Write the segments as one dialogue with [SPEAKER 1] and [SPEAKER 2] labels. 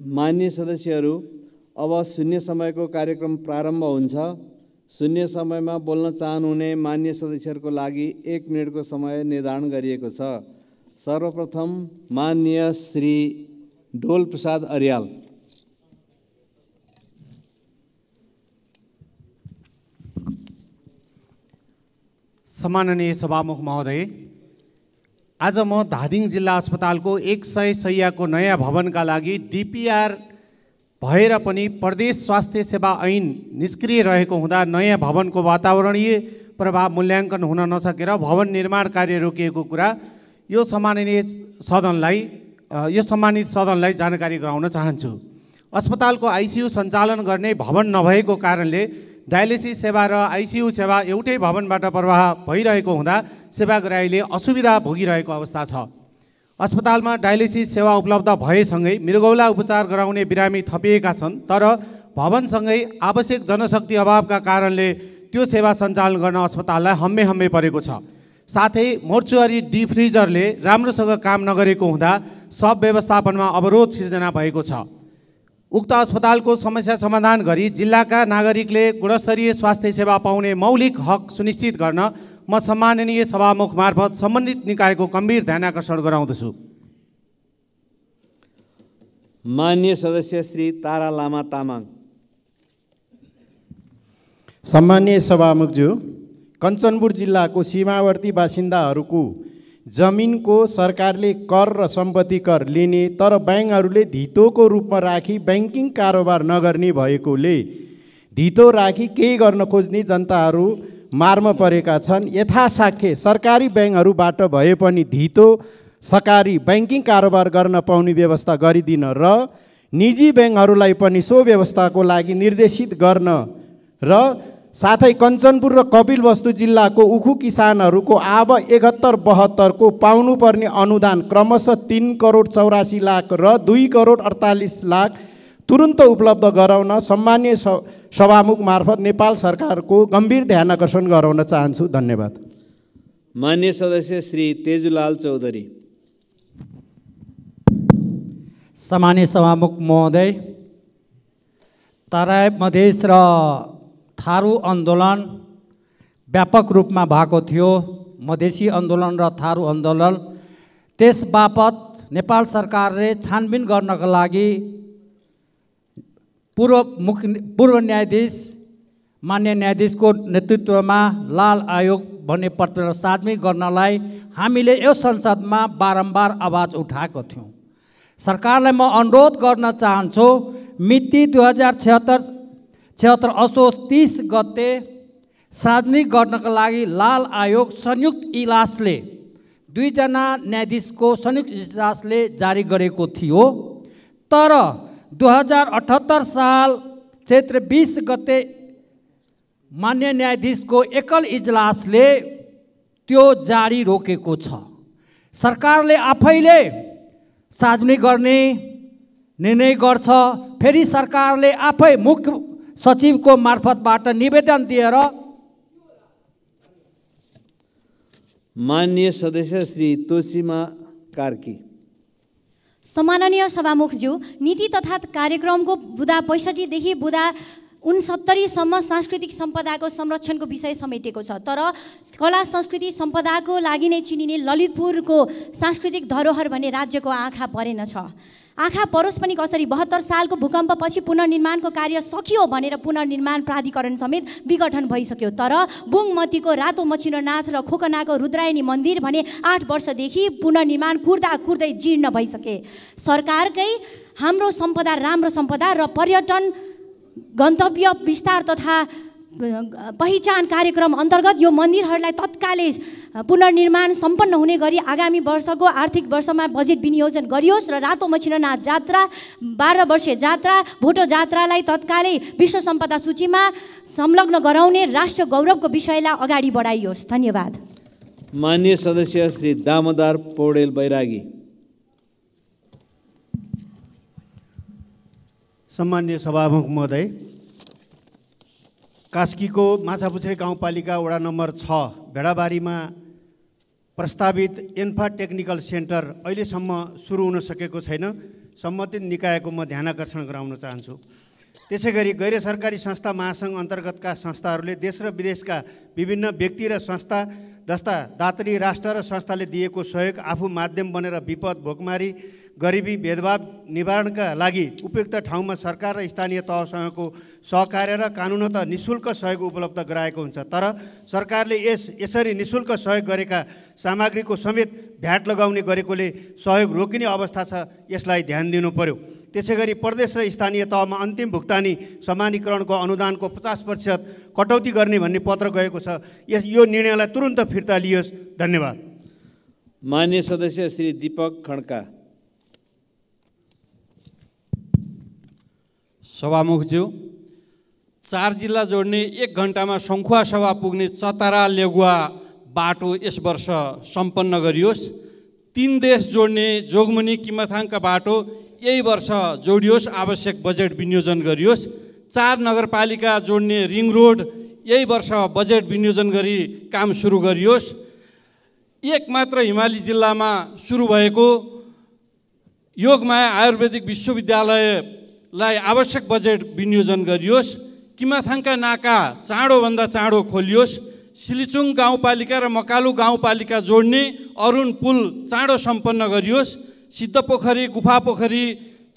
[SPEAKER 1] मान्य सदस्यहरू अब शून्य समयको कार्यक्रम प्रारम्भ हुन्छ शून्य समयमा बोल्न चाहनुहुने मान्य सदस्यहरूको लागि एक मिनटको समय निर्धारण गरिएको छ सर्वप्रथम मान्य श्री डोल प्रसाद अर्याल
[SPEAKER 2] सम्माननीय सभामुख महोदय आज म धादिङ जिल्ला अस्पतालको एक सय सयको नयाँ भवनका लागि डिपिआर भएर पनि प्रदेश स्वास्थ्य सेवा ऐन निष्क्रिय रहेको हुँदा नयाँ भवनको वातावरणीय प्रभाव मूल्याङ्कन हुन नसकेर भवन निर्माण कार्य रोकिएको कुरा यो सम्माननीय सदनलाई यो सम्मानित सदनलाई जानकारी गराउन चाहन्छु अस्पतालको आइसियु सञ्चालन गर्ने भवन नभएको कारणले डायलिसिस सेवा र आइसियु सेवा एउटै भवनबाट प्रवाह भइरहेको हुँदा सेवाग्राहीले असुविधा भोगिरहेको अवस्था छ अस्पतालमा डायलिसिस सेवा उपलब्ध भएसँगै मृगौला उपचार गराउने बिरामी थपिएका छन् तर भवनसँगै आवश्यक जनशक्ति अभावका कारणले त्यो सेवा सञ्चालन गर्न अस्पताललाई हम्मे हम्मे परेको छ साथै मोर्चुअरी डिफ्रिजरले राम्रोसँग काम नगरेको हुँदा सब व्यवस्थापनमा अवरोध सिर्जना भएको छ उक्त अस्पतालको समस्या समाधान गरी जिल्लाका नागरिकले गुणस्तरीय स्वास्थ्य सेवा पाउने मौलिक हक सुनिश्चित गर्न म सम्माननीय सभामुख मार्फत सम्बन्धित निकायको गम्भीर ध्यान आकर्षण गराउँदछु
[SPEAKER 1] मान्य सदस्य श्री तारा लामा तामाङ
[SPEAKER 3] सम्मान्य सभामुखज्यू कञ्चनपुर जिल्लाको सीमावर्ती बासिन्दाहरूको जमिनको सरकारले कर र सम्पत्ति कर लिने तर ब्याङ्कहरूले धितोको रूपमा राखी ब्याङ्किङ कारोबार नगर्ने भएकोले धितो राखी केही गर्न खोज्ने जनताहरू मार्म परेका छन् यथासाख्य सरकारी ब्याङ्कहरूबाट भए पनि धितो सकारी ब्याङ्किङ कारोबार गर्न पाउने व्यवस्था गरिदिन र निजी ब्याङ्कहरूलाई पनि सो व्यवस्थाको लागि निर्देशित गर्न र साथै कञ्चनपुर र कपिल वस्तु जिल्लाको उखु किसानहरूको आव एकहत्तर बहत्तरको पाउनुपर्ने अनुदान क्रमशः तिन करोड चौरासी लाख र दुई करोड अडतालिस लाख तुरुन्त उपलब्ध गराउन सम्मान्य सभामुख मार्फत नेपाल सरकारको गम्भीर ध्यान आकर्षण गराउन चाहन्छु धन्यवाद
[SPEAKER 1] मान्य सदस्य श्री तेजुलाल चौधरी
[SPEAKER 4] सामान्य सभामुख महोदय तराई मधेस र थारू आन्दोलन व्यापक रूपमा भएको थियो मधेसी आन्दोलन र थारू आन्दोलन त्यस बापत नेपाल सरकारले छानबिन गर्नका लागि पूर्व मुख्य पूर्व न्यायाधीश मान्य न्यायाधीशको नेतृत्वमा लाल आयोग भन्ने पत्र साझमी गर्नलाई हामीले यो संसदमा बारम्बार आवाज उठाएको थियौँ सरकारलाई म अनुरोध गर्न चाहन्छु मिति दुई हजार छत्तर क्षेत्र असो तिस गते सार्वजनिक गर्नका लागि लाल आयोग संयुक्त इलासले दुईजना न्यायाधीशको संयुक्त इजलासले जारी गरेको थियो तर दुई हजार अठहत्तर साल क्षेत्र बिस गते मान्य न्यायाधीशको एकल इजलासले त्यो जारी रोकेको छ सरकारले आफैले सार्वजनिक गर्ने निर्णय गर्छ फेरि सरकारले आफै मुख्य सचिवको मार्फतबाट निवेदन दिएर
[SPEAKER 1] मान्य सदस्य श्री तोसिमा कार्की
[SPEAKER 5] सम्माननीय सभामुखज्यू नीति तथा कार्यक्रमको बुधा पैँसठीदेखि बुधा उनसत्तरीसम्म सांस्कृतिक सम्पदाको संरक्षणको विषय समेटेको छ तर कला संस्कृति सम्पदाको लागि नै चिनिने ललितपुरको सांस्कृतिक धरोहर भने राज्यको आँखा परेन छ आँखा परोस् पनि कसरी बहत्तर सालको भूकम्पपछि पुनर्निर्माणको कार्य सकियो भनेर पुनर्निर्माण प्राधिकरण समेत विघटन भइसक्यो तर बुङमतीको रातो मचिनोनाथ र खोकनाको रुद्रायणी मन्दिर भने आठ वर्षदेखि पुनर्निर्माण कुर्दा कुर्दै जीर्ण भइसके सरकारकै हाम्रो सम्पदा राम्रो सम्पदा र पर्यटन गन्तव्य विस्तार तथा पहिचान कार्यक्रम अन्तर्गत यो मन्दिरहरूलाई तत्कालै पुनर्निर्माण सम्पन्न हुने गरी आगामी वर्षको आर्थिक वर्षमा बजेट विनियोजन गरियोस् र रातो मछिनाथ जात्रा बाह्र वर्षीय जात्रा भोटो जात्रालाई तत्कालै विश्व सम्पदा सूचीमा संलग्न गराउने राष्ट्र गौरवको विषयलाई अगाडि बढाइयोस् धन्यवाद
[SPEAKER 1] मान्य सदस्य श्री दामोदार पौडेल बैरागी
[SPEAKER 6] सम्मान्य सभामुख महोदय कास्कीको माछापुछ्रे गाउँपालिका वडा नम्बर छ भेडाबारीमा प्रस्तावित एन्फा टेक्निकल सेन्टर अहिलेसम्म सुरु हुन सकेको छैन सम्बन्धित निकायको म ध्यानकर्षण गराउन चाहन्छु त्यसै गरी गैर सरकारी संस्था महासङ्घ अन्तर्गतका संस्थाहरूले देश र विदेशका विभिन्न व्यक्ति र संस्था जस्ता दात्री राष्ट्र र संस्थाले दिएको सहयोग आफू माध्यम बनेर विपद भोकमारी गरिबी भेदभाव निवारणका लागि उपयुक्त ठाउँमा सरकार र स्थानीय तहसँगको सहकार्य र कानुन त निशुल्क सहयोग उपलब्ध गराएको हुन्छ तर सरकारले यस यसरी निशुल्क सहयोग गरेका सामग्रीको समेत भ्याट लगाउने गरेकोले सहयोग रोकिने अवस्था छ यसलाई ध्यान दिनु पर्यो त्यसै गरी प्रदेश र स्थानीय तहमा अन्तिम भुक्तानी समानीकरणको अनुदानको पचास प्रतिशत कटौती गर्ने भन्ने पत्र गएको छ यस यो निर्णयलाई तुरन्त फिर्ता लियोस् धन्यवाद
[SPEAKER 1] मान्य सदस्य श्री दिपक खड्का सभामुखज्यू चार जिल्ला जोड्ने एक घन्टामा
[SPEAKER 7] सङ्खुवा सभा पुग्ने चतारा लेगुवा बाटो यस वर्ष सम्पन्न गरियोस् तिन देश जोड्ने जोगमुनि किमथाङका बाटो यही वर्ष जोडियोस् आवश्यक बजेट विनियोजन गरियोस् चार नगरपालिका जोड्ने रिङ रोड यही वर्ष बजेट विनियोजन गरी काम सुरु गरियोस् एक मात्र हिमाली जिल्लामा सुरु भएको योगमाया आयुर्वेदिक विश्वविद्यालयलाई आवश्यक बजेट विनियोजन गरियोस् किमाथाङका नाका चाँडोभन्दा चाँडो खोलियोस् सिलिचुङ गाउँपालिका र मकालु गाउँपालिका जोड्ने अरुण पुल चाँडो सम्पन्न गरियोस् सिद्धपोखरी पोखरी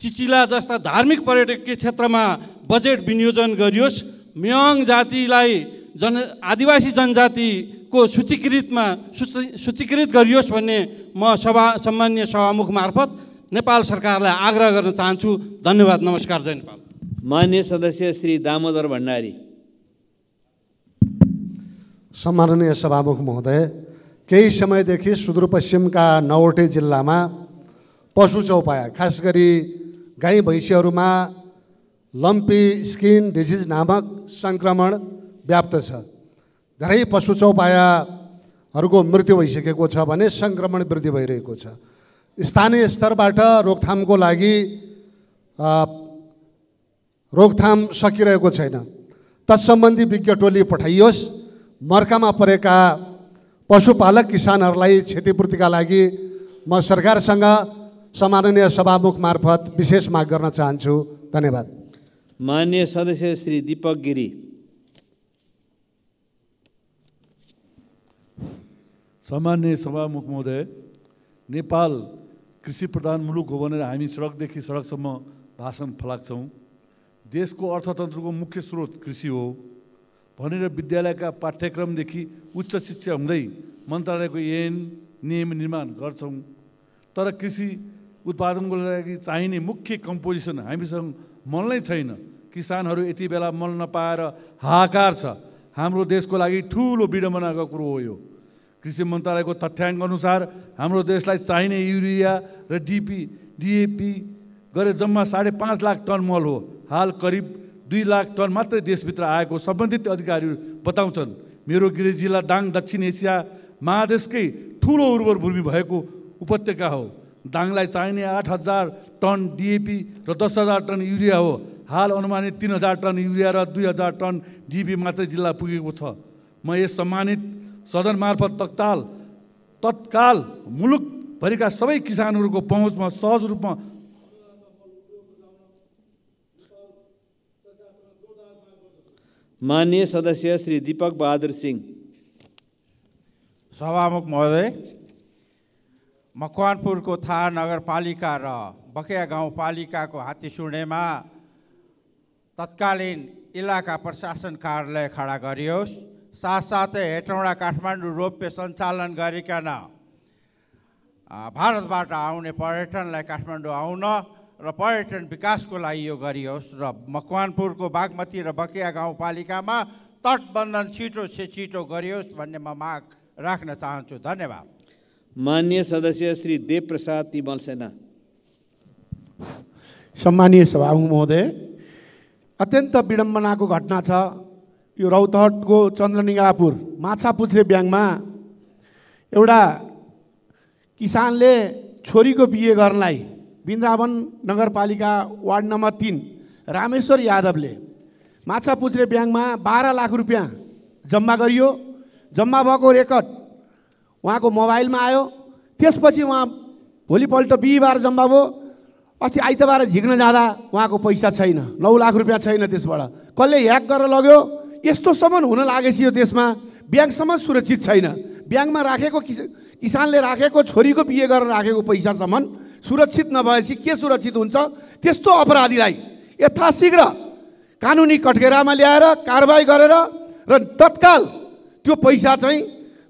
[SPEAKER 7] चिचिला जस्ता धार्मिक पर्यटकीय क्षेत्रमा बजेट विनियोजन गरियोस् म्याङ जातिलाई जन आदिवासी जनजातिको सूचीकृतमा सूची सूचीकृत गरियोस् भन्ने
[SPEAKER 1] म सभा सम्मान्य सभामुख मार्फत नेपाल सरकारलाई आग्रह गर्न चाहन्छु धन्यवाद नमस्कार जय नेपाल मान्य सदस्य श्री दामोदर भण्डारी
[SPEAKER 8] सम्माननीय सभामुख महोदय केही समयदेखि सुदूरपश्चिमका नौवटै जिल्लामा पशु चौपाया खास गरी गाई भैँसीहरूमा लम्पी स्किन डिजिज नामक सङ्क्रमण व्याप्त छ धेरै पशु चौपायाहरूको मृत्यु भइसकेको छ भने सङ्क्रमण वृद्धि भइरहेको छ स्थानीय स्तरबाट रोकथामको लागि रोकथाम सकिरहेको छैन तत्सम्बन्धी विज्ञ टोली पठाइयोस् मर्कामा परेका पशुपालक किसानहरूलाई क्षतिपूर्तिका लागि म सरकारसँग सम्माननीय सभामुख मार्फत विशेष माग गर्न चाहन्छु
[SPEAKER 7] धन्यवाद
[SPEAKER 1] मान्य सदस्य श्री दिपक गिरी
[SPEAKER 7] सामान्य सभामुख महोदय नेपाल कृषि प्रधान मुलुक हो भनेर हामी सडकदेखि सडकसम्म भाषण फलाक्छौँ देशको अर्थतन्त्रको मुख्य स्रोत कृषि हो भनेर विद्यालयका पाठ्यक्रमदेखि उच्च शिक्षा हुँदै मन्त्रालयको ऐन नियम निर्माण गर्छौँ तर कृषि उत्पादनको लागि चाहिने मुख्य कम्पोजिसन हामीसँग मल नै छैन किसानहरू यति बेला मल नपाएर हाहाकार छ हाम्रो देशको लागि ठुलो विडम्बनाको कुरो हो यो कृषि मन्त्रालयको तथ्याङ्क अनुसार हाम्रो देशलाई चाहिने युरिया र डिपी डिएपी गरे जम्मा साढे पाँच लाख टन मल हो हाल करिब दुई लाख टन मात्रै देशभित्र आएको सम्बन्धित अधिकारीहरू बताउँछन् मेरो गिरी जिल्ला दाङ दक्षिण एसिया महादेशकै ठुलो उर्वर भूमि भएको उपत्यका हो दाङलाई चाहिने आठ हजार टन डिएपी र दस हजार टन युरिया हो हाल अनुमानित तिन हजार टन युरिया र दुई हजार टन डिएपी मात्रै जिल्ला पुगेको छ म यस सम्मानित सदन मार्फत तत्काल तत्काल मुलुकभरिका सबै किसानहरूको पहुँचमा सहज रूपमा
[SPEAKER 1] मान्य सदस्य श्री दीपक बहादुर सिंह
[SPEAKER 2] सभामुख महोदय मकवानपुरको थाहा नगरपालिका र बकेया गाउँपालिकाको हात्तीसुर्णेमा तत्कालीन इलाका प्रशासन कार्यालय खडा गरियोस् साथसाथै हेटौँडा काठमाडौँ रोपवे सञ्चालन गरिकन भारतबाट आउने पर्यटनलाई काठमाडौँ आउन र पर्यटन विकासको लागि यो गरियोस् र मकवानपुरको बागमती र बकिया गाउँपालिकामा तटबन्धन छिटो से छिटो गरियोस् भन्ने म माग राख्न चाहन्छु धन्यवाद
[SPEAKER 1] मान्य सदस्य श्री देवप्रसाद तिमल सेना
[SPEAKER 8] सम्मानीय सभामुख महोदय अत्यन्त विडम्बनाको घटना छ यो रौतहटको चन्द्रनिगापुर माछापुछ्रे ब्याङमा एउटा किसानले छोरीको बिहे गर्नलाई वृन्दावन नगरपालिका वार्ड नम्बर तिन रामेश्वर यादवले माछा पुज्रे ब्याङ्कमा बाह्र लाख रुपियाँ जम्मा गरियो जम्मा भएको रेकर्ड उहाँको मोबाइलमा आयो त्यसपछि उहाँ भोलिपल्ट बिहिबार जम्मा भयो अस्ति आइतबार झिक्न जाँदा उहाँको पैसा छैन नौ लाख रुपियाँ छैन त्यसबाट कसले ह्याक गरेर लग्यो यस्तोसम्म हुन लागेपछि यो देशमा ब्याङ्कसम्म सुरक्षित छैन ब्याङ्कमा राखेको किसानले राखेको छोरीको बिहे गरेर राखेको पैसासम्म सुरक्षित नभएपछि के सुरक्षित हुन्छ त्यस्तो अपराधीलाई यथाशीघ्र कानुनी कठघेरामा ल्याएर कारवाही गरेर र तत्काल त्यो पैसा चाहिँ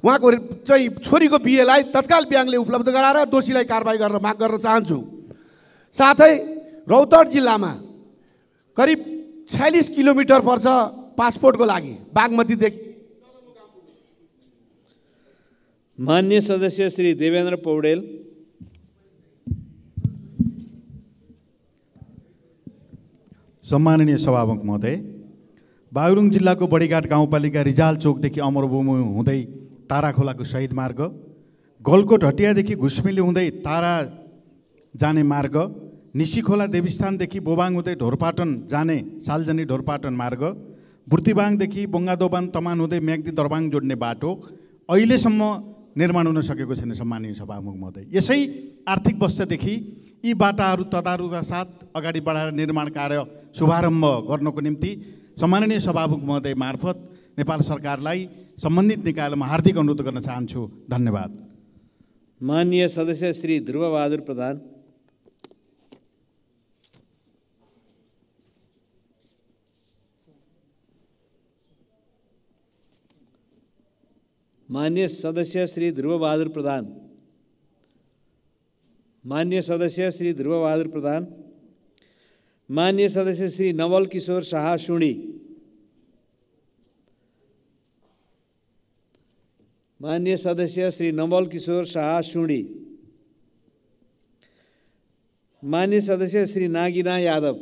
[SPEAKER 8] उहाँको चाहिँ छोरीको बिहेलाई तत्काल ब्याङ्कले उपलब्ध गराएर दोषीलाई कारवाही गरेर माग गर्न चाहन्छु साथै रौतहट जिल्लामा करिब छ्यालिस किलोमिटर पर्छ पासपोर्टको लागि बागमतीदेखि
[SPEAKER 1] मान्य सदस्य श्री देवेन्द्र पौडेल
[SPEAKER 9] सम्माननीय सभामुख महोदय बागलुङ जिल्लाको बडीघाट गाउँपालिका रिजाल चोकदेखि अमरभूमि हुँदै ताराखोलाको शहीद मार्ग गलकोट हटियादेखि घुसमिली हुँदै तारा जाने मार्ग निसीखोला देवीस्थानदेखि बोबाङ हुँदै ढोरपाटन जाने सालजनी ढोरपाटन मार्ग बुर्तिबाङदेखि बङ्गादोबान तमान हुँदै म्याग्दी दरबाङ जोड्ने बाटो अहिलेसम्म निर्माण हुन सकेको छैन सम्माननीय सभामुख महोदय यसै आर्थिक वर्षदेखि यी बाटाहरू तदारुका साथ अगाडि बढाएर निर्माण कार्य शुभारम्भ गर्नको निम्ति सम्माननीय सभामुख महोदय मार्फत नेपाल सरकारलाई सम्बन्धित निकायमा हार्दिक अनुरोध गर्न चाहन्छु धन्यवाद मान्य
[SPEAKER 1] सदस्य श्री ध्रुवबहादुर प्रधान मान्य सदस्य श्री ध्रुवबहादुर प्रधान मान्य सदस्य श्री ध्रुव बहादुर प्रधान मान्य सदस्य श्री नवल किशोर शाह सुणी मान्य सदस्य श्री नवल किशोर शाह सुणी मान्य सदस्य श्री नागिना यादव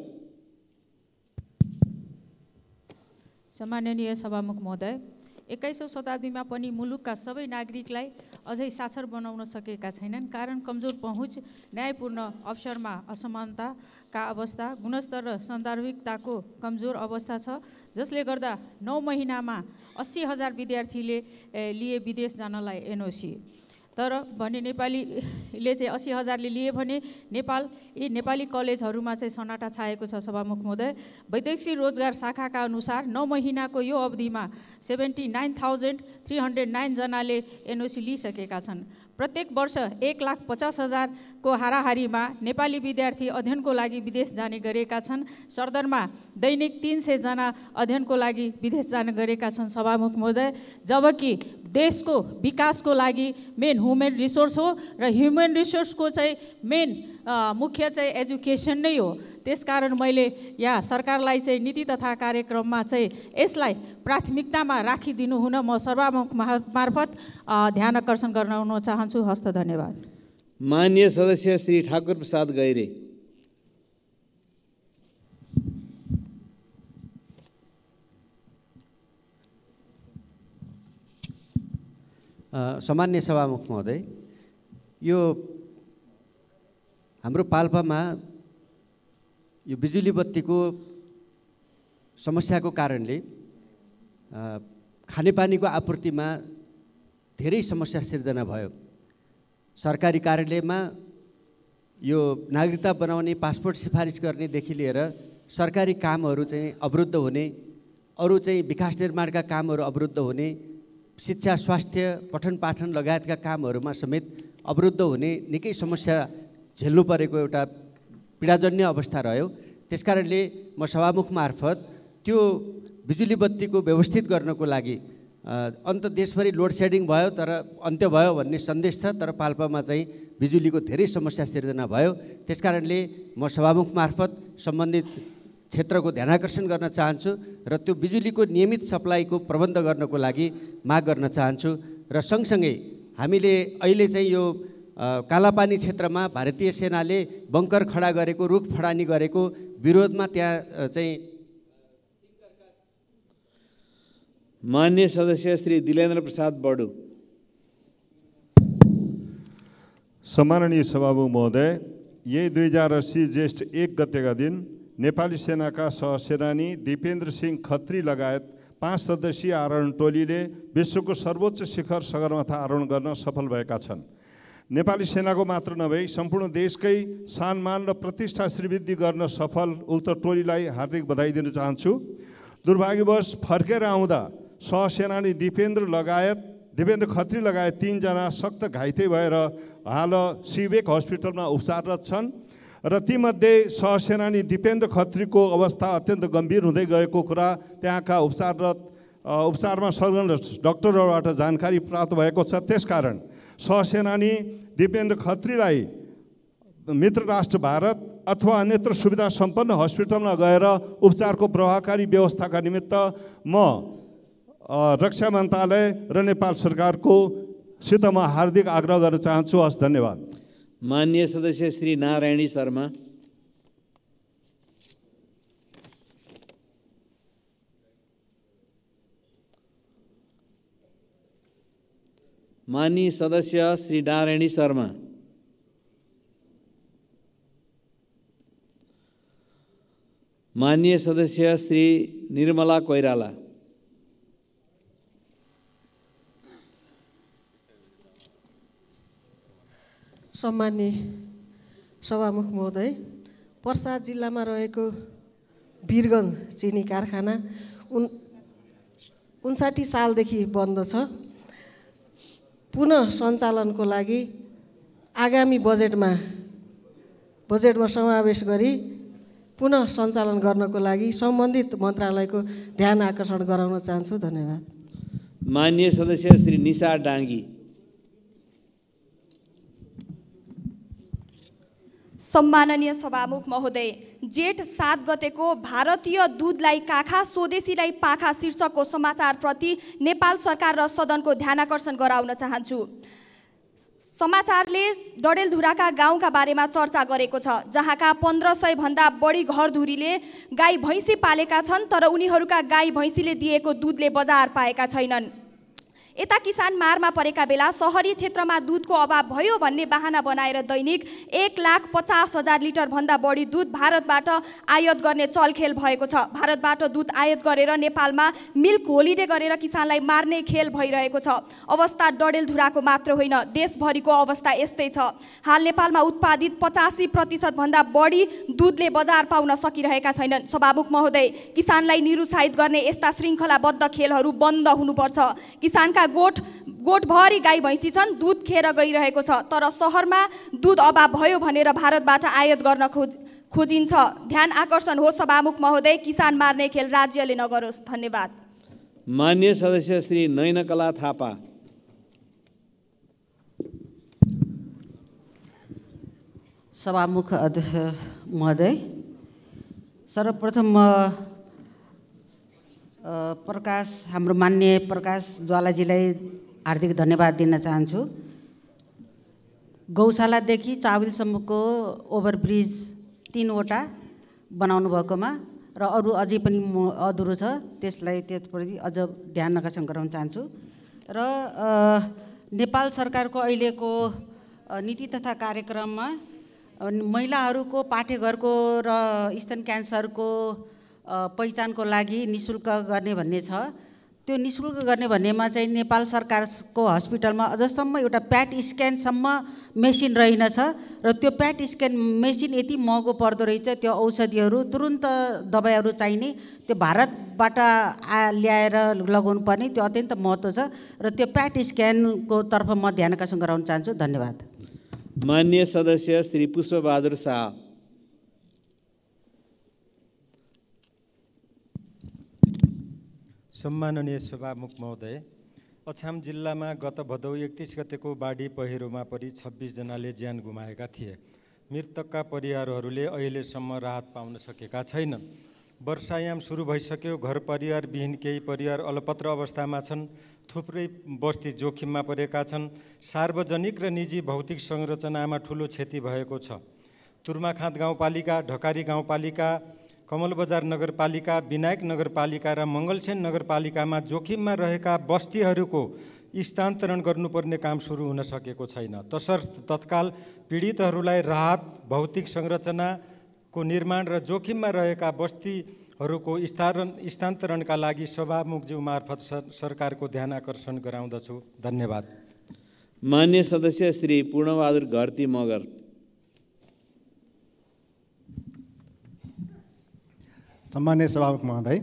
[SPEAKER 10] सम्माननीय सभामुख महोदय एक्काइसौँ शताब्दीमा पनि मुलुकका सबै नागरिकलाई अझै साक्षर बनाउन सकेका छैनन् कारण कमजोर पहुँच न्यायपूर्ण अवसरमा असमानताका अवस्था गुणस्तर र सान्दर्भिकताको कमजोर अवस्था छ जसले गर्दा नौ महिनामा अस्सी हजार विद्यार्थीले लिए विदेश जानलाई एनओसी तर भने नेपालीले चाहिँ असी हजारले लिए भने नेपाल यी नेपाली कलेजहरूमा चाहिँ सनाटा छाएको छ सभामुख महोदय वैदेशिक रोजगार शाखाका अनुसार नौ महिनाको यो अवधिमा seventy nine thousand three hundred नाइनजनाले एनओसी लिइसकेका छन् प्रत्येक वर्ष एक लाख पचास हजारको हाराहारीमा नेपाली विद्यार्थी अध्ययनको लागि विदेश जाने गरेका छन् सरदरमा दैनिक तिन सयजना अध्ययनको लागि विदेश जाने गरेका छन् सभामुख महोदय जबकि देशको विकासको लागि मेन ह्युमेन रिसोर्स हो र ह्युमेन रिसोर्सको चाहिँ मेन मुख्य चाहिँ एजुकेसन नै हो त्यसकारण मैले या सरकारलाई चाहिँ नीति तथा कार्यक्रममा चाहिँ यसलाई प्राथमिकतामा राखिदिनु हुन म सर्वामुख मार्फत ध्यान आकर्षण गराउन चाहन्छु हस्त धन्यवाद
[SPEAKER 1] मान्य सदस्य श्री ठाकुर प्रसाद गैरे
[SPEAKER 11] सामान्य सभामुख महोदय यो हाम्रो पाल्पामा यो बिजुली बत्तीको समस्याको कारणले खानेपानीको आपूर्तिमा धेरै समस्या सिर्जना भयो सरकारी कार्यालयमा यो नागरिकता बनाउने पासपोर्ट सिफारिस गर्नेदेखि लिएर सरकारी कामहरू चाहिँ अवरुद्ध हुने अरू चाहिँ विकास निर्माणका कामहरू अवरुद्ध हुने शिक्षा स्वास्थ्य पठन पाठन लगायतका कामहरूमा समेत अवरुद्ध हुने निकै समस्या झेल्नु परेको एउटा पीडाजन्य अवस्था रह्यो त्यसकारणले म सभामुख मार्फत त्यो बिजुली बत्तीको व्यवस्थित गर्नको लागि अन्त देशभरि लोड सेडिङ भयो तर अन्त्य भयो भन्ने सन्देश छ तर पाल्पामा चाहिँ बिजुलीको धेरै समस्या सिर्जना भयो त्यस कारणले म सभामुख मार्फत सम्बन्धित क्षेत्रको ध्यानकर्षण गर्न चाहन्छु र त्यो बिजुलीको नियमित सप्लाईको प्रबन्ध गर्नको लागि माग गर्न चाहन्छु र सँगसँगै हामीले अहिले चाहिँ यो कालापानी क्षेत्रमा भारतीय सेनाले बङ्कर खडा गरेको रुख फडानी गरेको विरोधमा त्यहाँ चाहिँ मान्य
[SPEAKER 1] सदस्य श्री दिलेन्द्र प्रसाद बडु
[SPEAKER 12] सम्माननीय सभामु महोदय यही दुई हजार अस्सी ज्येष्ठ एक गतेका दिन नेपाली सेनाका सहसेनानी दिपेन्द्र सिंह खत्री लगायत पाँच सदस्यीय आरोहण टोलीले विश्वको सर्वोच्च शिखर सगरमाथा आरोहण गर्न सफल भएका छन् नेपाली सेनाको मात्र नभई सम्पूर्ण देशकै सम्मान र प्रतिष्ठा श्रीवृद्धि गर्न सफल उक्त टोलीलाई हार्दिक बधाई दिन चाहन्छु दुर्भाग्यवश फर्केर आउँदा सहसेनानी दिपेन्द्र लगायत दिपेन्द्र खत्री लगायत तिनजना सक्त घाइते भएर हाल सिभेक हस्पिटलमा उपचाररत छन् र तीमध्ये सहसेनानी दिपेन्द्र खत्रीको अवस्था अत्यन्त गम्भीर हुँदै गएको कुरा त्यहाँका उपचाररत उपचारमा संलग्न डक्टरहरूबाट जानकारी प्राप्त भएको छ त्यसकारण सहसेनानी दिपेन्द्र खत्रीलाई मित्र राष्ट्र भारत अथवा अन्यत्र सुविधा सम्पन्न हस्पिटलमा गएर उपचारको प्रभावकारी व्यवस्थाका निमित्त म रक्षा मन्त्रालय र नेपाल सरकारको सित म हार्दिक आग्रह गर्न चाहन्छु हस् धन्यवाद
[SPEAKER 1] मान्य सदस्य श्री नारायणी शर्मा माननीय सदस्य श्री नारायणी शर्मा मान्य सदस्य श्री निर्मला कोइराला
[SPEAKER 13] सम्मान्य सभामुख महोदय पर्सा जिल्लामा रहेको बिरगन्ज चिनी कारखाना उन उन्साठी सालदेखि बन्द छ पुनः सञ्चालनको लागि आगामी बजेटमा बजेटमा समावेश गरी पुनः सञ्चालन गर्नको लागि सम्बन्धित मन्त्रालयको ध्यान आकर्षण गराउन चाहन्छु धन्यवाद
[SPEAKER 1] मान्य सदस्य श्री निशा डाङ्गी
[SPEAKER 14] सम्माननीय सभामुख महोदय जेठ सात गतेको भारतीय दुधलाई काखा स्वदेशीलाई पाखा शीर्षकको समाचारप्रति नेपाल सरकार र सदनको ध्यानकर्षण गराउन चाहन्छु समाचारले डडेलधुराका गाउँका बारेमा चर्चा गरेको छ जहाँका पन्ध्र सयभन्दा बढी घरधुरीले गाई भैँसी पालेका छन् तर उनीहरूका गाई भैँसीले दिएको दुधले बजार पाएका छैनन् यता किसान मारमा परेका बेला सहरी क्षेत्रमा दुधको अभाव भयो भन्ने बाहना बनाएर दैनिक एक लाख पचास हजार लिटरभन्दा बढी दुध भारतबाट आयात गर्ने चलखेल भएको छ भारतबाट दुध आयात गरेर नेपालमा मिल्क होलिडे गरेर किसानलाई मार्ने खेल भइरहेको छ अवस्था डडेलधुराको मात्र होइन देशभरिको अवस्था यस्तै छ हाल नेपालमा उत्पादित पचासी प्रतिशतभन्दा बढी दुधले बजार पाउन सकिरहेका छैनन् सभामुख महोदय किसानलाई निरुत्साहित गर्ने यस्ता श्रृङ्खलाबद्ध खेलहरू बन्द हुनुपर्छ किसानका गोठ गोठभरि गाई भैँसी छन् दुध खेर गइरहेको छ तर सहरमा दुध अभाव भयो भनेर भारतबाट आयात गर्न खोज खोजिन्छ ध्यान आकर्षण हो सभामुख महोदय किसान मार्ने खेल राज्यले नगरोस् धन्यवाद
[SPEAKER 1] मान्य सदस्य श्री नयनकला थापा
[SPEAKER 13] सभामुख अध्यक्ष महोदय सर्वप्रथम म प्रकाश हाम्रो मान्य प्रकाश ज्वालाजीलाई हार्दिक धन्यवाद दिन चाहन्छु गौशालादेखि चावलसम्मको ओभरब्रिज तिनवटा बनाउनु भएकोमा र अरू अझै पनि म अधुरो छ त्यसलाई त्यसप्रति अझ ध्यान आकर्षण गराउन चाहन्छु र नेपाल सरकारको अहिलेको नीति तथा कार्यक्रममा महिलाहरूको पाठेघरको र स्तन क्यान्सरको पहिचानको लागि नि शुल्क गर्ने भन्ने छ त्यो नि शुल्क गर्ने भन्नेमा चाहिँ नेपाल सरकारको हस्पिटलमा अझसम्म एउटा प्याट स्क्यानसम्म मेसिन रहेनछ र त्यो प्याट स्क्यान मेसिन यति महँगो पर्दो रहेछ त्यो औषधिहरू तुरुन्त दबाईहरू चाहिने त्यो भारतबाट आ ल्याएर लगाउनु पर्ने त्यो अत्यन्त महत्त्व छ र त्यो प्याट स्क्यानको तर्फ म ध्यान आकर्षण गराउन चाहन्छु धन्यवाद
[SPEAKER 1] मान्य सदस्य श्री पुष्पबहादुर शाह
[SPEAKER 15] सम्माननीय सभामुख महोदय अछाम जिल्लामा गत भदौ एकतिस गतेको बाढी पहिरोमा परि छब्बिसजनाले ज्यान गुमाएका थिए मृतकका परिवारहरूले अहिलेसम्म राहत पाउन सकेका छैनन् वर्षायाम सुरु भइसक्यो घर परिवार विहीन केही परिवार अलपत्र अवस्थामा छन् थुप्रै बस्ती जोखिममा परेका छन् सार्वजनिक र निजी भौतिक संरचनामा ठुलो क्षति भएको छ तुर्माखाँत गाउँपालिका ढकारी गाउँपालिका कमल बजार नगरपालिका विनायक नगरपालिका र मङ्गलसेन नगरपालिकामा जोखिममा रहेका बस्तीहरूको स्थानान्तरण गर्नुपर्ने काम सुरु हुन सकेको छैन तसर्थ तत्काल पीडितहरूलाई राहत भौतिक संरचनाको निर्माण र जोखिममा रहेका बस्तीहरूको स्थान स्थानान्तरणका लागि सभामुखज्यू मार्फत सरकारको ध्यान आकर्षण गराउँदछु धन्यवाद
[SPEAKER 1] मान्य सदस्य श्री पूर्णबहादुर घरती मगर
[SPEAKER 3] सम्मान्य सभामुख महोदय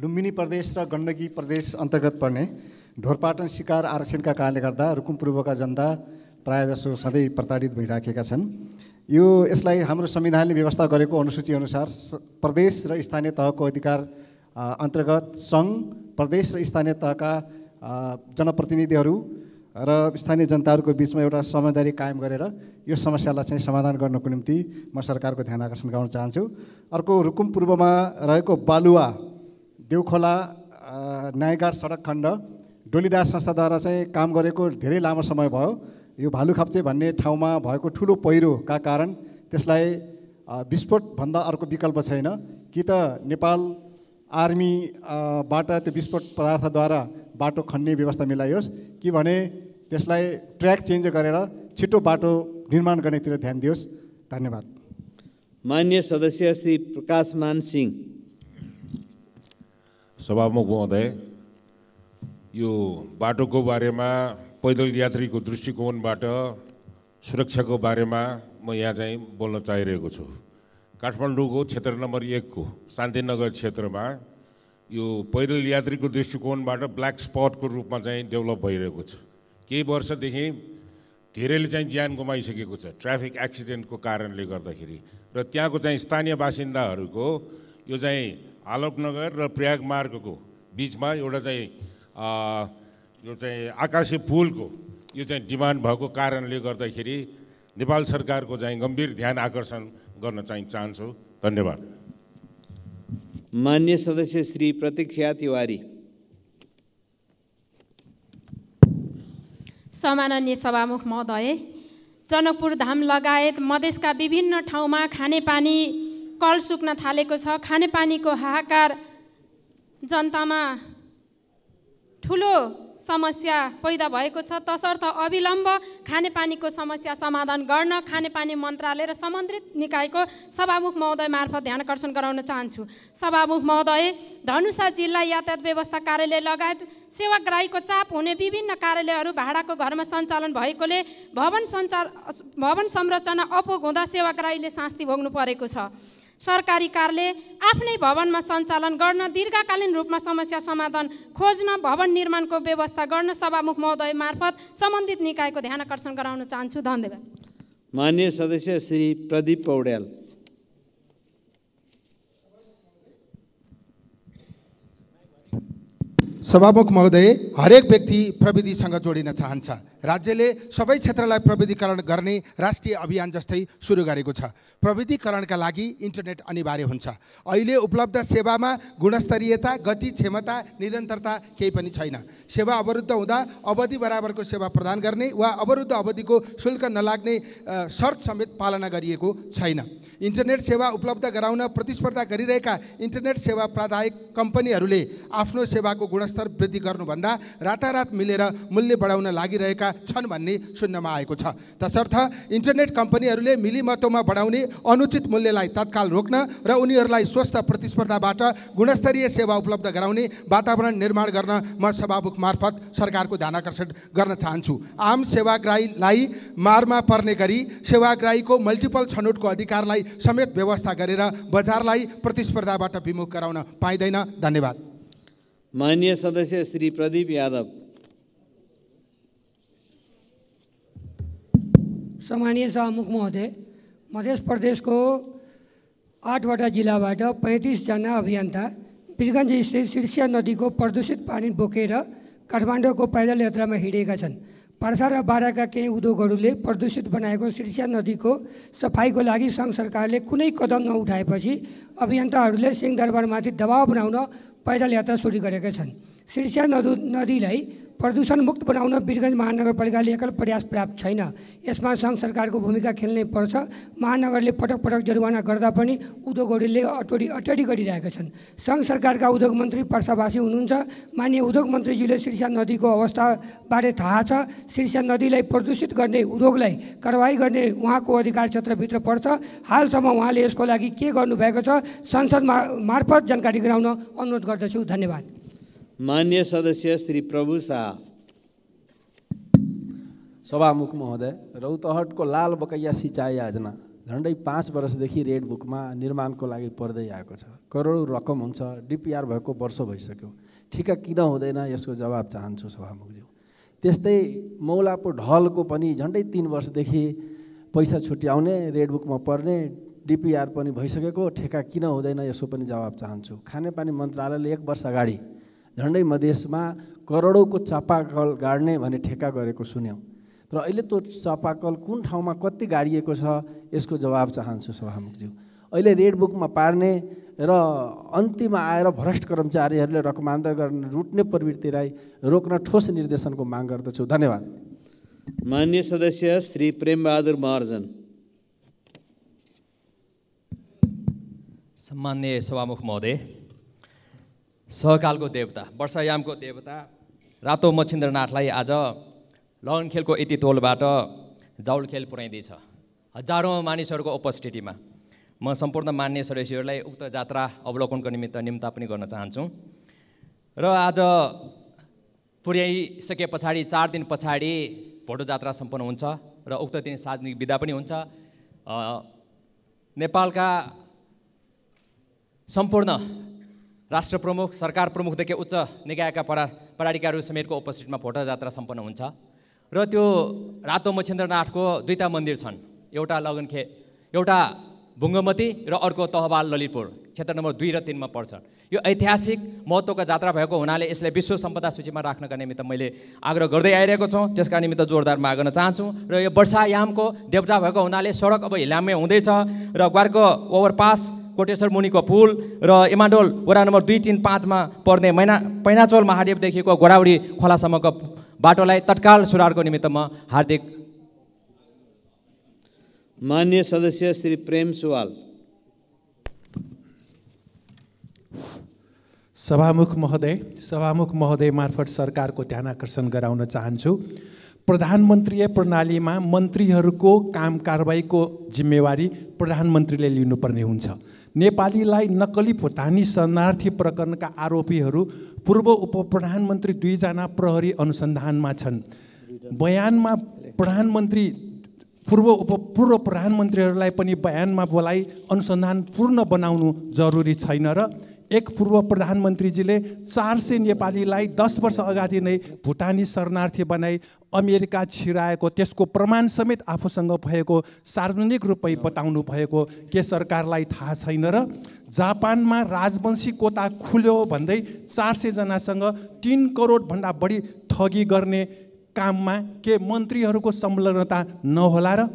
[SPEAKER 3] लुम्बिनी प्रदेश र गण्डकी प्रदेश अन्तर्गत पर्ने ढोरपाटन सिकार आरक्षणका कारणले गर्दा रुकुम पूर्वका जनता प्रायःजसो सधैँ प्रताडित भइराखेका छन् यो यसलाई हाम्रो संविधानले व्यवस्था गरेको अनुसूची अनुसार प्रदेश र स्थानीय तहको अधिकार अन्तर्गत सङ्घ प्रदेश र स्थानीय तहका जनप्रतिनिधिहरू र स्थानीय जनताहरूको बिचमा एउटा समझदारी कायम गरेर यो समस्यालाई चाहिँ समाधान गर्नको निम्ति म सरकारको ध्यान आकर्षण गराउन चाहन्छु अर्को रुकुम पूर्वमा रहेको बालुवा देउखोला न्यायघाट सडक खण्ड डोलीदार संस्थाद्वारा चाहिँ काम गरेको धेरै लामो समय भयो यो भालुखाप्चे भन्ने ठाउँमा भएको ठुलो पहिरोका कारण त्यसलाई विस्फोटभन्दा अर्को विकल्प छैन कि त नेपाल आर्मीबाट त्यो विस्फोट पदार्थद्वारा बाटो खन्ने व्यवस्था मिलाइयोस् कि भने त्यसलाई ट्र्याक चेन्ज गरेर छिटो बाटो निर्माण गर्नेतिर ध्यान दियोस् धन्यवाद
[SPEAKER 1] मान्य सदस्य श्री प्रकाश मान
[SPEAKER 12] सिंह सभामुख महोदय यो बाटोको बारेमा पैदल यात्रीको दृष्टिकोणबाट सुरक्षाको बारेमा म यहाँ चाहिँ बोल्न चाहिरहेको छु काठमाडौँको क्षेत्र नम्बर एकको शान्तिनगर क्षेत्रमा यो पैदल यात्रीको दृष्टिकोणबाट ब्ल्याक स्पटको रूपमा चाहिँ डेभलप भइरहेको छ केही वर्षदेखि धेरैले चाहिँ ज्यान गुमाइसकेको छ ट्राफिक एक्सिडेन्टको कारणले गर्दाखेरि र त्यहाँको चाहिँ स्थानीय बासिन्दाहरूको यो चाहिँ आलोकनगर र प्रयाग मार्गको बिचमा एउटा चाहिँ यो चाहिँ आकाशे पुलको यो चाहिँ डिमान्ड भएको कारणले गर्दाखेरि नेपाल सरकारको चाहिँ गम्भीर ध्यान आकर्षण गर्न चाहिँ चाहन्छु धन्यवाद मान्य सदस्य श्री प्रतीक्षा तिवारी
[SPEAKER 10] समाननीय सभामुख महोदय जनकपुर धाम लगायत मधेसका विभिन्न ठाउँमा खानेपानी कल सुक्न थालेको छ खानेपानीको हाहाकार जनतामा ठुलो समस्या पैदा भएको छ तसर्थ अविलम्ब खानेपानीको समस्या समाधान गर्न खानेपानी मन्त्रालय र सम्बन्धित निकायको सभामुख महोदय मार्फत ध्यानकर्षण गराउन चाहन्छु सभामुख महोदय धनुषा जिल्ला यातायात व्यवस्था कार्यालय लगायत सेवाग्राहीको चाप हुने विभिन्न कार्यालयहरू भाडाको घरमा सञ्चालन भएकोले भवन सञ्चार भवन संरचना अपुग हुँदा सेवाग्राहीले शास्ति भोग्नु परेको छ सरकारी कार्यालय आफ्नै भवनमा सञ्चालन गर्न दीर्घकालीन रूपमा समस्या समाधान खोज्न भवन निर्माणको व्यवस्था गर्न सभामुख महोदय मार्फत सम्बन्धित निकायको ध्यान आकर्षण गराउन चाहन्छु धन्यवाद
[SPEAKER 1] मान्य सदस्य श्री प्रदीप पौड्याल
[SPEAKER 9] सभामुख महोदय हरेक व्यक्ति प्रविधिसँग जोडिन चाहन्छ राज्यले सबै क्षेत्रलाई प्रविधिकरण गर्ने राष्ट्रिय अभियान जस्तै सुरु गरेको छ प्रविधिकरणका लागि इन्टरनेट अनिवार्य हुन्छ अहिले उपलब्ध सेवामा गुणस्तरीयता गति क्षमता निरन्तरता केही पनि छैन सेवा अवरुद्ध हुँदा अवधि बराबरको सेवा प्रदान गर्ने वा अवरुद्ध अवधिको शुल्क नलाग्ने शर्त समेत पालना गरिएको छैन इन्टरनेट सेवा उपलब्ध गराउन प्रतिस्पर्धा गरिरहेका इन्टरनेट सेवा प्रदायक कम्पनीहरूले आफ्नो सेवाको गुणस्तर वृद्धि गर्नुभन्दा रातारात मिलेर मूल्य बढाउन लागिरहेका छन् भन्ने सुन्नमा आएको छ तसर्थ इन्टरनेट कम्पनीहरूले मिलिमतोमा बढाउने अनुचित मूल्यलाई तत्काल रोक्न र उनीहरूलाई स्वस्थ प्रतिस्पर्धाबाट गुणस्तरीय सेवा उपलब्ध गराउने वातावरण निर्माण गर्न म सभामुख मार्फत सरकारको ध्यान आकर्षण गर्न चाहन्छु आम सेवाग्राहीलाई मारमा पर्ने गरी सेवाग्राहीको मल्टिपल छनौटको अधिकारलाई समेत व्यवस्था गरेर बजारलाई प्रतिस्पर्धाबाट विमुख गराउन पाइँदैन धन्यवाद
[SPEAKER 1] मान्य सदस्य श्री प्रदीप यादव
[SPEAKER 16] सामान्य सभामुख महोदय मध्य प्रदेशको आठवटा जिल्लाबाट पैँतिसजना अभियन्ता वीरगन्ज स्थित शीर्ष नदीको प्रदूषित पानी बोकेर काठमाडौँको पैदल यात्रामा हिँडेका छन् पर्सा र बाह्रका केही उद्योगहरूले प्रदूषित बनाएको सिर्सिया नदीको सफाइको लागि सङ्घ सरकारले कुनै कदम नउठाएपछि अभियन्ताहरूले सिंहदरबारमाथि दबाव बनाउन पैदल यात्रा सुरु गरेका छन् सिर्सिया नदु नदीलाई प्रदूषणमुक्त बनाउन वीरगञ्ज महानगरपालिकाले एकल प्रयास प्राप्त छैन यसमा सङ्घ सरकारको भूमिका खेल्नै पर्छ महानगरले पटक पटक जरिवाना गर्दा पनि उद्योगहरूले अटोडी अटोडी गरिरहेका छन् सङ्घ सरकारका उद्योग मन्त्री पर्सावासी हुनुहुन्छ मान्य उद्योग मन्त्रीज्यूले शीर्षा नदीको अवस्थाबारे थाहा छ शीर्षा नदीलाई प्रदूषित गर्ने उद्योगलाई कारवाही गर्ने उहाँको अधिकार क्षेत्रभित्र पर्छ हालसम्म उहाँले यसको लागि के गर्नुभएको छ संसद मार्फत जानकारी गराउन अनुरोध गर्दछु धन्यवाद
[SPEAKER 1] मान्य सदस्य श्री प्रभु शाह सभामुख महोदय रौतहटको लाल
[SPEAKER 17] बकैया सिँचाइ योजना झन्डै पाँच वर्षदेखि रेड बुकमा निर्माणको लागि पर्दै आएको छ करोड रकम हुन्छ डिपिआर भएको वर्ष भइसक्यो ठिका किन हुँदैन यसको जवाब चाहन्छु सभामुखज्यू त्यस्तै मौलाको ढलको पनि झन्डै तिन वर्षदेखि पैसा छुट्याउने रेड बुकमा पर्ने डिपिआर पनि भइसकेको ठेका किन हुँदैन यसो पनि जवाब चाहन्छु खानेपानी मन्त्रालयले एक वर्ष अगाडि झन्डै मधेसमा करोडौँको चापाकल गाड्ने भने ठेक्का गरेको सुन्यौँ तर अहिले त्यो चापाकल कुन ठाउँमा कति गाडिएको छ यसको जवाब चाहन्छु सभामुखज्यू अहिले रेड बुकमा पार्ने र अन्तिम आएर भ्रष्ट कर्मचारीहरूले रकमान्दा गर्ने रुट्ने प्रवृत्तिलाई रोक्न ठोस निर्देशनको माग गर्दछु धन्यवाद
[SPEAKER 1] मान्य सदस्य श्री प्रेमबहादुर महर्जन
[SPEAKER 18] सम्मान्य सभामुख महोदय सहकालको देवता वर्षायामको देवता रातो मच्छिन्द्रनाथलाई आज लगन खेलको यति तोलबाट जाउल खेल पुर्याइँदैछ हजारौँ मानिसहरूको उपस्थितिमा म सम्पूर्ण मान्य सदस्यहरूलाई उक्त जात्रा अवलोकनको निमित्त निम्ता पनि गर्न चाहन्छु र आज पुर्याइसके पछाडि चार दिन पछाडि भोटो जात्रा सम्पन्न हुन्छ र उक्त दिन सार्वजनिक विदा पनि हुन्छ नेपालका सम्पूर्ण राष्ट्र प्रमुख सरकार प्रमुखदेखि उच्च निकायका परा पराधिकाहरू समेतको ओपोजिटमा भोटर जात्रा सम्पन्न हुन्छ र त्यो रातो मच्छेन्द्रनाथको दुईवटा मन्दिर छन् एउटा लगनखे एउटा भुङ्गमती र अर्को तहबाल ललितपुर क्षेत्र नम्बर दुई र तिनमा पर्छ यो ऐतिहासिक महत्त्वको जात्रा भएको हुनाले यसलाई विश्व सम्पदा सूचीमा राख्नका निमित्त मैले आग्रह गर्दै आइरहेको छु त्यसका निमित्त जोरदार माग गर्न चाहन्छु र यो वर्षायामको देवता भएको हुनाले सडक अब हिलामै हुँदैछ र ग्वारको ओभरपास कोटेश्वर मुनिको पुल र इमाडोल वडा नम्बर दुई तिन पाँचमा पर्ने मैना पैनाचोल महादेवदेखिको घोडाउडी खोलासम्मको बाटोलाई तत्काल सुधारको निमित्त म हार्दिक
[SPEAKER 1] मान्य सदस्य श्री प्रेम सुवाल
[SPEAKER 19] सभामुख महोदय सभामुख महोदय मार्फत सरकारको ध्यान आकर्षण गराउन चाहन्छु प्रधानमन्त्रीय प्रणालीमा मन्त्रीहरूको काम कारवाहीको जिम्मेवारी प्रधानमन्त्रीले लिनुपर्ने हुन्छ नेपालीलाई नक्कली भुटानी शरणार्थी प्रकरणका आरोपीहरू पूर्व उप प्रधानमन्त्री दुईजना प्रहरी अनुसन्धानमा छन् बयानमा प्रधानमन्त्री पूर्व उप पूर्व प्रधानमन्त्रीहरूलाई पनि बयानमा बोलाइ अनुसन्धान पूर्ण बनाउनु जरुरी छैन र एक पूर्व प्रधानमन्त्रीजीले चार सय नेपालीलाई दस वर्ष अगाडि नै भुटानी शरणार्थी बनाई अमेरिका छिराएको त्यसको प्रमाण समेत आफूसँग भएको सार्वजनिक रूपमै बताउनु भएको के सरकारलाई थाहा छैन र जापानमा राजवंशी कोता खुल्यो भन्दै चार सयजनासँग तिन करोडभन्दा बढी ठगी गर्ने काममा के मन्त्रीहरूको संलग्नता नहोला र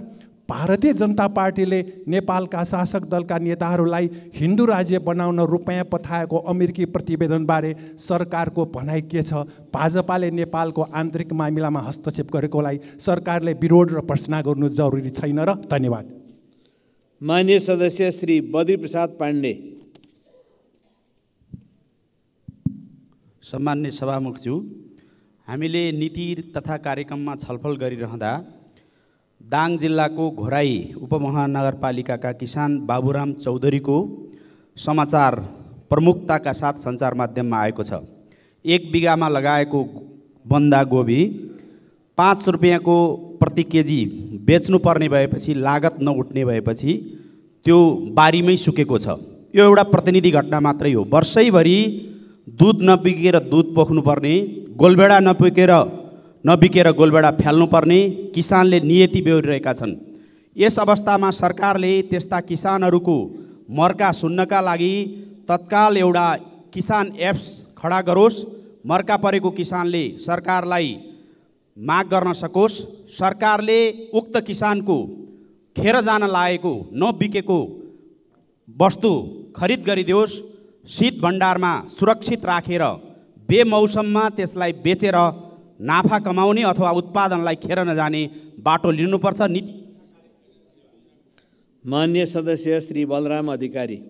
[SPEAKER 19] भारतीय जनता पार्टीले नेपालका शासक दलका नेताहरूलाई हिन्दू राज्य बनाउन रुपियाँ पठाएको अमेरिकी प्रतिवेदनबारे सरकारको भनाइ के छ भाजपाले नेपालको आन्तरिक मामिलामा हस्तक्षेप गरेकोलाई सरकारले विरोध र प्रश्न गर्नु जरुरी छैन र धन्यवाद
[SPEAKER 1] मान्य सदस्य श्री बद्री प्रसाद पाण्डे
[SPEAKER 20] सम्मान्य सभामुखज्यू हामीले नीति तथा कार्यक्रममा छलफल गरिरहँदा दाङ जिल्लाको घोराई उपमहानगरपालिकाका किसान बाबुराम चौधरीको समाचार प्रमुखताका साथ सञ्चार माध्यममा आएको छ एक बिगामा लगाएको बन्दागोबी पाँच रुपियाँको प्रति केजी बेच्नुपर्ने भएपछि लागत नउठ्ने भएपछि त्यो बारीमै सुकेको छ यो एउटा प्रतिनिधि घटना मात्रै हो वर्षैभरि दुध नपिकेर दुध पोख्नुपर्ने गोलभेडा नपिकेर नबिकेर गोलबेडा फ्याल्नुपर्ने किसानले नियति बेहोरिरहेका छन् यस अवस्थामा सरकारले त्यस्ता किसानहरूको मर्का सुन्नका लागि तत्काल एउटा किसान एप्स खडा गरोस् मर्का परेको किसानले सरकारलाई माग गर्न सकोस् सरकारले उक्त किसानको खेर जान लागेको नबिकेको वस्तु खरिद गरिदियोस् शीत भण्डारमा सुरक्षित राखेर बेमौसममा त्यसलाई बेचेर नाफा कमाउने अथवा उत्पादनलाई खेर नजाने बाटो लिनुपर्छ नीति मान्य सदस्य श्री बलराम अधिकारी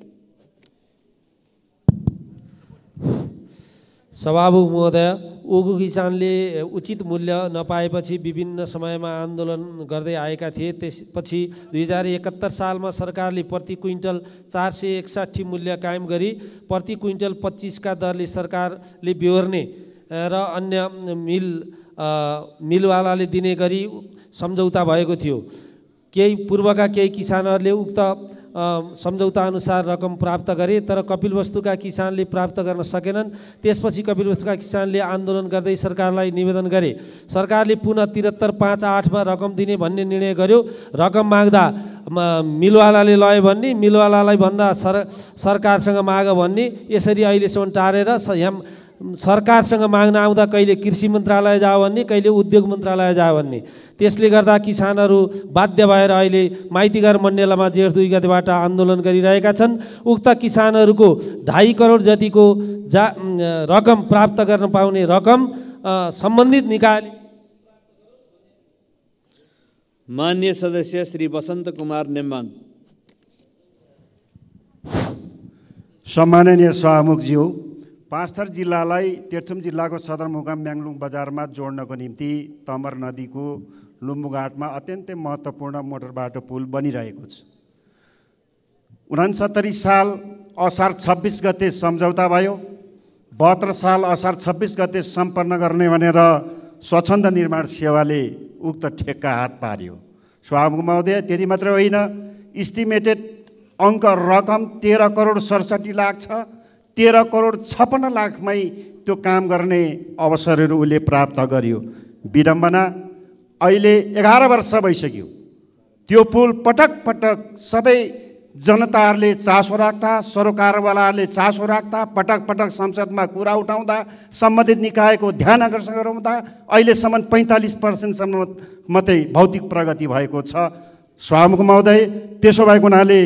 [SPEAKER 21] सभामुख महोदय ओगु किसानले उचित मूल्य नपाएपछि विभिन्न समयमा आन्दोलन गर्दै आएका थिए त्यसपछि दुई हजार एकहत्तर सालमा सरकारले प्रति क्विन्टल चार सय एकसाठी मूल्य कायम गरी प्रति क्विन्टल पच्चिसका दरले सरकारले बिहोर्ने र अन्य मिल मिलवालाले दिने गरी सम्झौता भएको थियो केही पूर्वका केही किसानहरूले उक्त सम्झौताअनुसार रकम प्राप्त गरे तर कपिलवस्तुका किसानले प्राप्त गर्न सकेनन् त्यसपछि कपिलवस्तुका किसानले आन्दोलन गर्दै सरकारलाई निवेदन गरे सरकारले पुनः त्रिहत्तर पाँच आठमा रकम दिने भन्ने निर्णय गर्यो रकम माग्दा मिलवालाले लय भन्ने मिलवालालाई भन्दा सर सरकारसँग माग भन्ने यसरी अहिलेसम्म टारेर यहाँ सरकारसँग माग्न आउँदा कहिले कृषि मन्त्रालय जाओ भन्ने कहिले उद्योग मन्त्रालय जाओ भन्ने त्यसले गर्दा किसानहरू बाध्य भएर अहिले माइतीघर मण्डेलामा जेठ दुई गतिबाट आन्दोलन गरिरहेका छन् उक्त किसानहरूको ढाई करोड जतिको जा रकम प्राप्त गर्न पाउने रकम सम्बन्धित निकाय मान्य सदस्य श्री
[SPEAKER 1] वसन्त कुमार नेम्बाङ
[SPEAKER 17] सम्माननीय सभामुखज्यू पाँचथर जिल्लालाई तेर्थुम जिल्लाको सदरमुकाम म्याङलुङ बजारमा जोड्नको निम्ति तमर नदीको लुम्बुघाटमा अत्यन्तै महत्त्वपूर्ण मोटर बाटो पुल बनिरहेको छ उनासत्तरी साल असार छब्बिस गते सम्झौता भयो बहत्तर साल असार छब्बिस गते सम्पन्न गर्ने भनेर स्वच्छन्द निर्माण सेवाले उक्त ठेक्का हात पार्यो स्वाभाविक महोदय त्यति मात्रै होइन इस्टिमेटेड अङ्क रकम तेह्र करोड सडसठी लाख छ तेह्र करोड छप्पन्न लाखमै त्यो काम गर्ने अवसरहरू उसले प्राप्त गर्यो विडम्बना अहिले एघार वर्ष भइसक्यो त्यो पुल पटक पटक सबै जनताहरूले चासो राख्दा सरकारवालाहरूले चासो राख्दा पटक पटक संसदमा कुरा उठाउँदा सम्बन्धित निकायको ध्यान आकर्षण गराउँदा अहिलेसम्म पैँतालिस पर्सेन्टसम्म मात्रै भौतिक प्रगति भएको छ स्वामुख महोदय त्यसो भएको हुनाले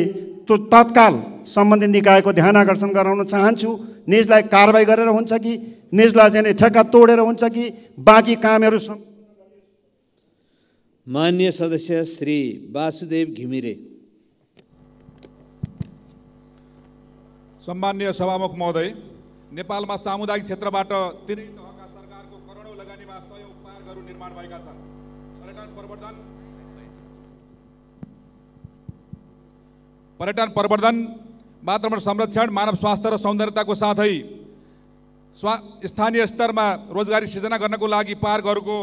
[SPEAKER 17] त्यो तत्काल सम्बन्धित निकायको ध्यान आकर्षण गराउन चाहन्छु निजलाई कारवाही गरेर हुन्छ कि निजलाई चाहिँ ठेक्का तोडेर हुन्छ कि बाँकी कामहरू
[SPEAKER 1] मान्य सदस्य श्री वासुदेव
[SPEAKER 22] घिमिरे सम्मान्य सभामुख महोदय नेपालमा सामुदायिक क्षेत्रबाट तिनै तहका सरकारको करोडौँ लगानीमा सयौँ पार्कहरू निर्माण भएका छन् पर्यटन प्रवर्धन वातावरण संरक्षण मानव स्वास्थ्य र सौन्दर्यताको साथै स्वा स्थानीय स्तरमा रोजगारी सिर्जना गर्नको लागि पार्कहरूको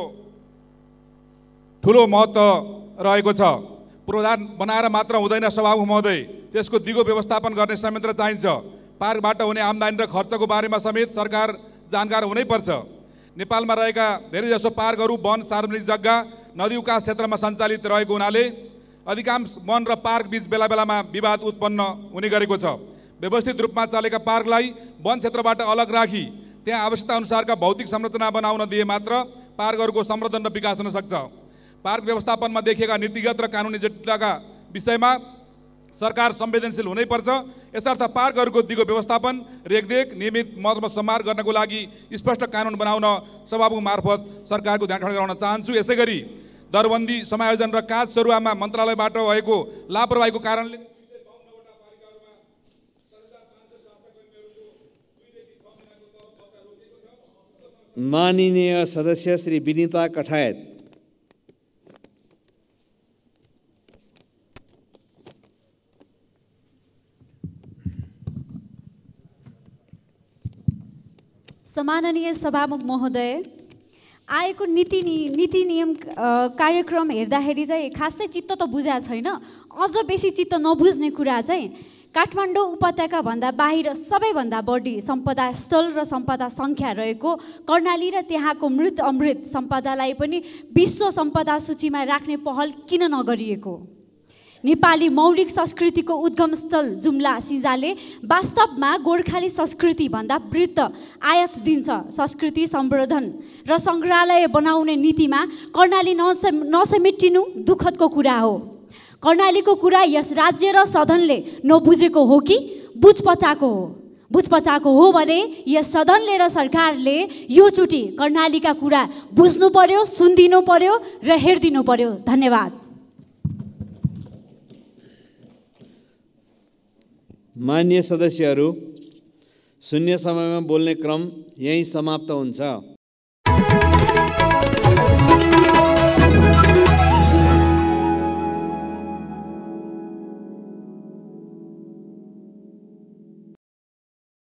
[SPEAKER 22] ठुलो महत्त्व रहेको छ पूर्वाधार बनाएर मात्र हुँदैन सभामुख महोदय त्यसको दिगो व्यवस्थापन गर्ने संयन्त्र चाहिन्छ पार्कबाट हुने आम्दानी र खर्चको बारेमा समेत सरकार जानकार हुनैपर्छ नेपालमा रहेका धेरैजसो पार्कहरू वन सार्वजनिक जग्गा नदी उकास क्षेत्रमा सञ्चालित रहेको हुनाले अधिकांश वन र पार्क बीच बेला बेलामा विवाद उत्पन्न हुने गरेको छ व्यवस्थित रूपमा चलेका पार्कलाई वन क्षेत्रबाट अलग राखी त्यहाँ आवश्यकता अनुसारका भौतिक संरचना बनाउन दिए मात्र पार्कहरूको संवर्धन र विकास हुन सक्छ पार्क व्यवस्थापनमा देखिएका नीतिगत र कानुनी जटिलताका विषयमा सरकार संवेदनशील हुनैपर्छ यसर्थ पार्कहरूको दिगो व्यवस्थापन रेखदेख नियमित महत्त्वमा सम्हार गर्नको लागि स्पष्ट कानुन बनाउन सभामुख मार्फत सरकारको ध्यान गराउन चाहन्छु यसै गरी दरबन्दी समायोजन र काज सरुवामा मन्त्रालयबाट भएको लापरवाहीको कारणले
[SPEAKER 1] माननीय सदस्य श्री विनिता कठायत
[SPEAKER 23] सम्माननीय सभामुख महोदय आएको नीति नीति नियम कार्यक्रम हेर्दाखेरि चाहिँ खासै चित्त त बुझाएको छैन अझ बेसी चित्त नबुझ्ने कुरा चाहिँ काठमाडौँ उपत्यकाभन्दा बाहिर सबैभन्दा बढी सम्पदा स्थल र सम्पदा सङ्ख्या रहेको कर्णाली र त्यहाँको मृत अमृत सम्पदालाई पनि विश्व सम्पदा सूचीमा राख्ने पहल किन नगरिएको नेपाली मौलिक संस्कृतिको उद्गमस्थल जुम्ला सिजाले वास्तवमा गोर्खाली संस्कृतिभन्दा वृत्त आयात दिन्छ संस्कृति सम्वर्धन र सङ्ग्रहालय बनाउने नीतिमा कर्णाली नस नसमेटिनु दुःखदको कुरा हो कर्णालीको कुरा यस राज्य र सदनले नबुझेको हो कि बुझपचाको हो बुझपचाको हो भने यस सदनले र सरकारले योचोटि कर्णालीका कुरा बुझ्नु पर्यो सुनिदिनु पर्यो र हेरिदिनु पर्यो धन्यवाद
[SPEAKER 1] मान्य सदस्यहरू शून्य समयमा बोल्ने क्रम यहीँ समाप्त हुन्छ